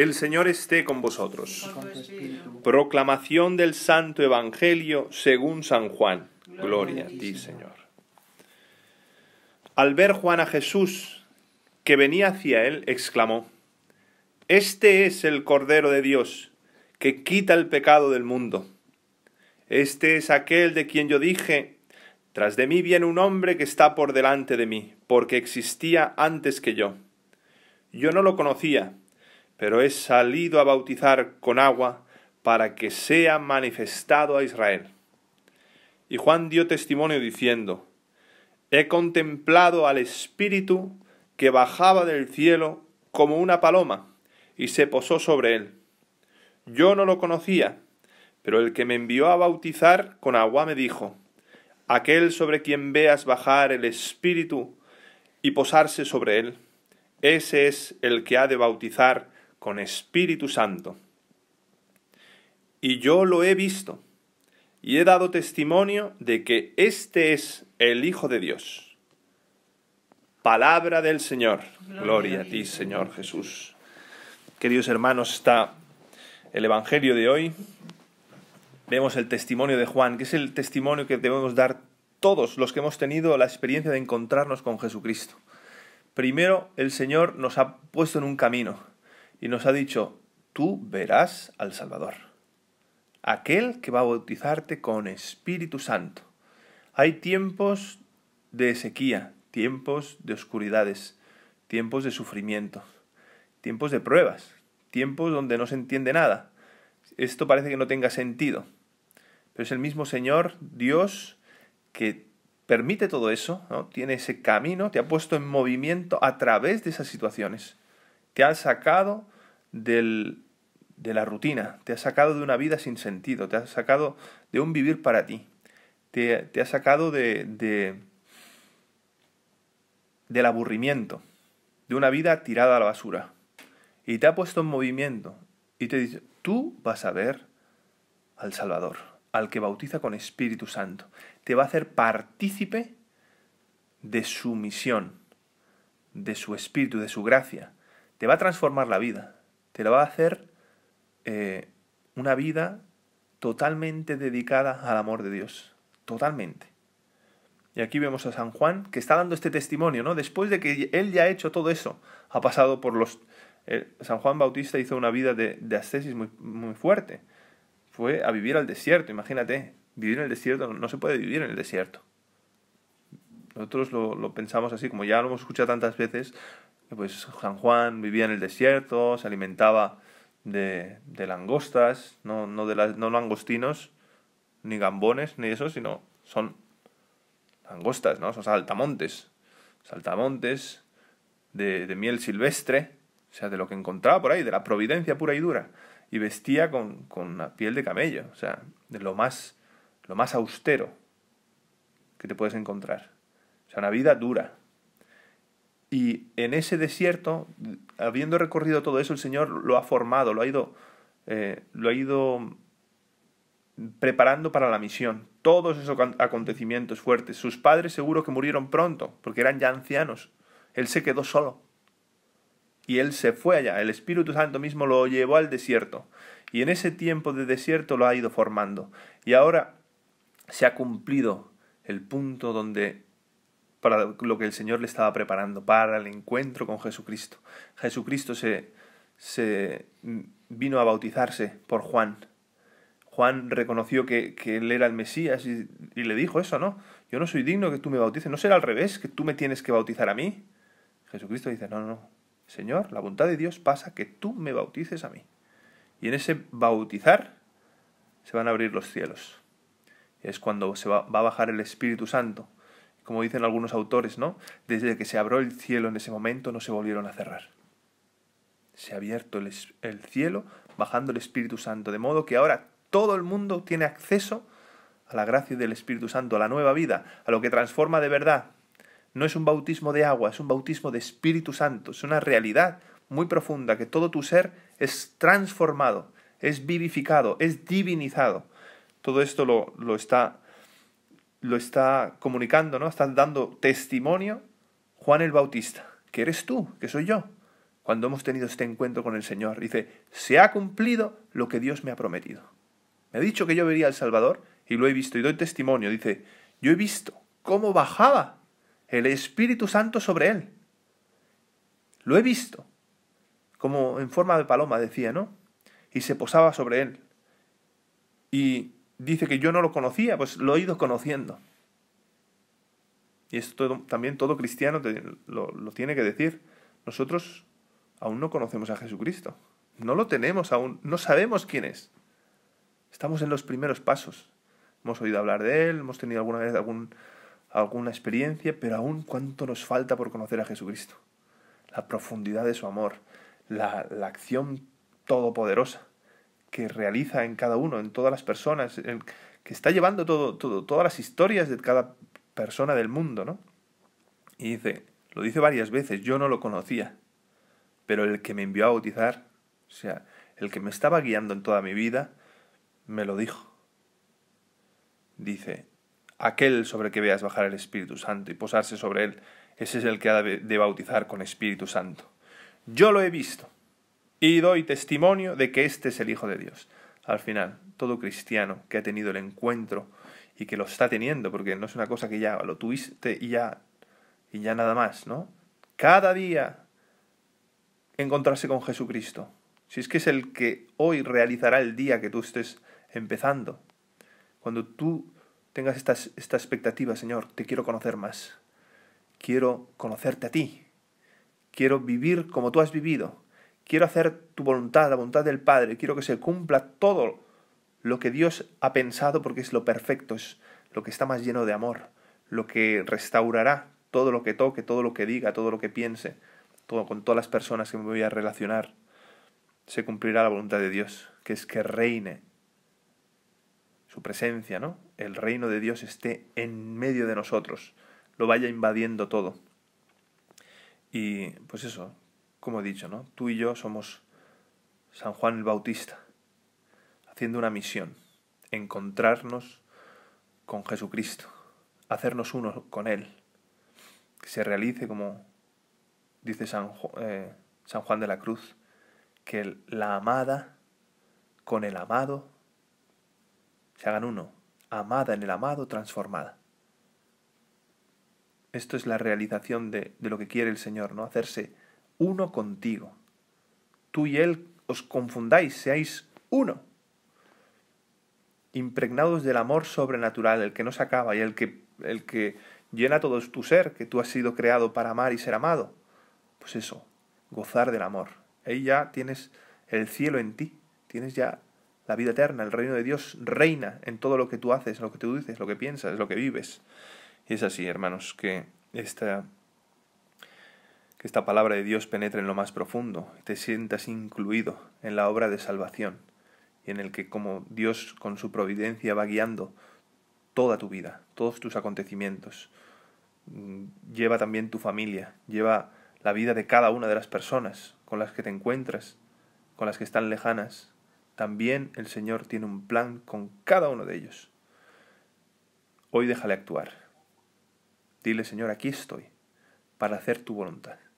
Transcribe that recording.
El Señor esté con vosotros. Proclamación del Santo Evangelio según San Juan. Gloria a ti, Señor. Al ver Juan a Jesús, que venía hacia él, exclamó, Este es el Cordero de Dios, que quita el pecado del mundo. Este es aquel de quien yo dije, Tras de mí viene un hombre que está por delante de mí, porque existía antes que yo. Yo no lo conocía pero he salido a bautizar con agua para que sea manifestado a Israel. Y Juan dio testimonio diciendo, He contemplado al Espíritu que bajaba del cielo como una paloma y se posó sobre él. Yo no lo conocía, pero el que me envió a bautizar con agua me dijo, Aquel sobre quien veas bajar el Espíritu y posarse sobre él, ese es el que ha de bautizar con Espíritu Santo. Y yo lo he visto y he dado testimonio de que este es el Hijo de Dios. Palabra del Señor. Gloria a ti, Señor Jesús. Queridos hermanos, está el Evangelio de hoy. Vemos el testimonio de Juan, que es el testimonio que debemos dar todos los que hemos tenido la experiencia de encontrarnos con Jesucristo. Primero, el Señor nos ha puesto en un camino, y nos ha dicho, tú verás al Salvador, aquel que va a bautizarte con Espíritu Santo. Hay tiempos de sequía, tiempos de oscuridades, tiempos de sufrimiento, tiempos de pruebas, tiempos donde no se entiende nada. Esto parece que no tenga sentido, pero es el mismo Señor, Dios, que permite todo eso, ¿no? tiene ese camino, te ha puesto en movimiento a través de esas situaciones. Te ha sacado de la rutina, te ha sacado de una vida sin sentido, te ha sacado de un vivir para ti, te, te sacado de, del aburrimiento, de una vida tirada a la basura. Y te ha puesto en movimiento y te dice, tú vas a ver al Salvador, al que bautiza con Espíritu Santo. Te va a hacer partícipe de su misión, de su espíritu, de su gracia te va a transformar la vida, te la va a hacer eh, una vida totalmente dedicada al amor de Dios, totalmente. Y aquí vemos a San Juan que está dando este testimonio, ¿no? Después de que él ya ha hecho todo eso, ha pasado por los... Eh, San Juan Bautista hizo una vida de, ascesis muy, fuerte. Fue a vivir al desierto, imagínate. Vivir en el desierto, no se puede vivir en el desierto. Nosotros lo pensamos así, como ya lo hemos escuchado tantas veces, pues San Juan vivía en el desierto, se alimentaba de, langostas, no, de las, no langostinos, ni gambones, ni eso, sino son langostas, ¿no? Son saltamontes, saltamontes de, miel silvestre, o sea, de lo que encontraba por ahí, de la providencia pura y dura, y vestía con, con piel de camello, o sea, de lo más, lo más austero que te puedes encontrar. O sea, una vida dura, y en ese desierto, habiendo recorrido todo eso, el Señor lo ha formado, lo ha ido, eh, lo ha ido preparando para la misión. Todos esos acontecimientos fuertes. Sus padres seguro que murieron pronto, porque eran ya ancianos. Él se quedó solo. Y él se fue allá. El Espíritu Santo mismo lo llevó al desierto. Y en ese tiempo de desierto lo ha ido formando. Y ahora se ha cumplido el punto donde para lo que el Señor le estaba preparando, para el encuentro con Jesucristo. Jesucristo se, se vino a bautizarse por Juan. Juan reconoció que, él era el Mesías y, le dijo eso, ¿no? Yo no soy digno que tú me bautices, no será al revés, que tú me tienes que bautizar a mí. Jesucristo dice, no, no, no, Señor, la voluntad de Dios pasa que tú me bautices a mí. Y en ese bautizar se van a abrir los cielos. Es cuando se va, va a bajar el Espíritu Santo como dicen algunos autores, ¿no? Desde que se abrió el cielo en ese momento no se volvieron a cerrar. Se ha abierto el, cielo bajando el Espíritu Santo, de modo que ahora todo el mundo tiene acceso a la gracia del Espíritu Santo, a la nueva vida, a lo que transforma de verdad. No es un bautismo de agua, es un bautismo de Espíritu Santo, es una realidad muy profunda, que todo tu ser es transformado, es vivificado, es divinizado. Todo esto lo está lo está comunicando, ¿no? Está dando testimonio Juan el Bautista, que eres tú, que soy yo. Cuando hemos tenido este encuentro con el Señor, dice, se ha cumplido lo que Dios me ha prometido. Me ha dicho que yo vería al Salvador y lo he visto y doy testimonio. Dice, yo he visto cómo bajaba el Espíritu Santo sobre él. Lo he visto, como en forma de paloma decía, ¿no? Y se posaba sobre él. Y dice que yo no lo conocía, pues lo he ido conociendo. Y esto también todo cristiano lo, tiene que decir. Nosotros aún no conocemos a Jesucristo. No lo tenemos aún, no sabemos quién es. Estamos en los primeros pasos. Hemos oído hablar de Él, hemos tenido alguna vez alguna experiencia, pero aún cuánto nos falta por conocer a Jesucristo. La profundidad de su amor, la acción todopoderosa que realiza en cada uno, en todas las personas, que está llevando todo, todo, todas las historias de cada persona del mundo, ¿no? Y dice, lo dice varias veces, yo no lo conocía, pero el que me envió a bautizar, o sea, el que me estaba guiando en toda mi vida, me lo dijo. Dice, aquel sobre que veas bajar el Espíritu Santo y posarse sobre él, ese es el que ha de bautizar con Espíritu Santo. Yo lo he visto y doy testimonio de que este es el Hijo de Dios. Al final, todo cristiano que ha tenido el encuentro y que lo está teniendo, porque no es una cosa que ya lo tuviste y ya, y ya nada más, ¿no? Cada día encontrarse con Jesucristo. Si es que es el que hoy realizará el día que tú estés empezando. Cuando tú tengas esta expectativa, Señor, te quiero conocer más. Quiero conocerte a ti. Quiero vivir como tú has vivido quiero hacer tu voluntad, la voluntad del Padre, quiero que se cumpla todo lo que Dios ha pensado porque es lo perfecto, es lo que está más lleno de amor, lo que restaurará todo lo que toque, todo lo que diga, todo lo que piense, todo con todas las personas que me voy a relacionar. Se cumplirá la voluntad de Dios, que es que reine su presencia, ¿no? El reino de Dios esté en medio de nosotros, lo vaya invadiendo todo. Y pues eso, como he dicho, ¿no? Tú y yo somos San Juan el Bautista, haciendo una misión, encontrarnos con Jesucristo, hacernos uno con Él, que se realice como dice eh, San, Juan de la Cruz, que la amada con el amado se hagan uno, amada en el amado transformada. Esto es la realización de, de lo que quiere el Señor, ¿no? Hacerse uno contigo. Tú y Él os confundáis, seáis uno. Impregnados del amor sobrenatural, el que no se acaba y el que, el que llena todo tu ser, que tú has sido creado para amar y ser amado. Pues eso, gozar del amor. Ahí ya tienes el cielo en ti, tienes ya la vida eterna, el reino de Dios reina en todo lo que tú haces, lo que tú dices, lo que piensas, lo que vives. es así, hermanos, que esta que esta palabra de Dios penetre en lo más profundo y te sientas incluido en la obra de salvación y en el que como Dios con su providencia va guiando toda tu vida, todos tus acontecimientos. Mm, lleva también tu familia, lleva la vida de cada una de las personas con las que te encuentras, con las que están lejanas. También el Señor tiene un plan con cada uno de ellos. Hoy déjale actuar. Dile, Señor, aquí estoy para hacer tu voluntad.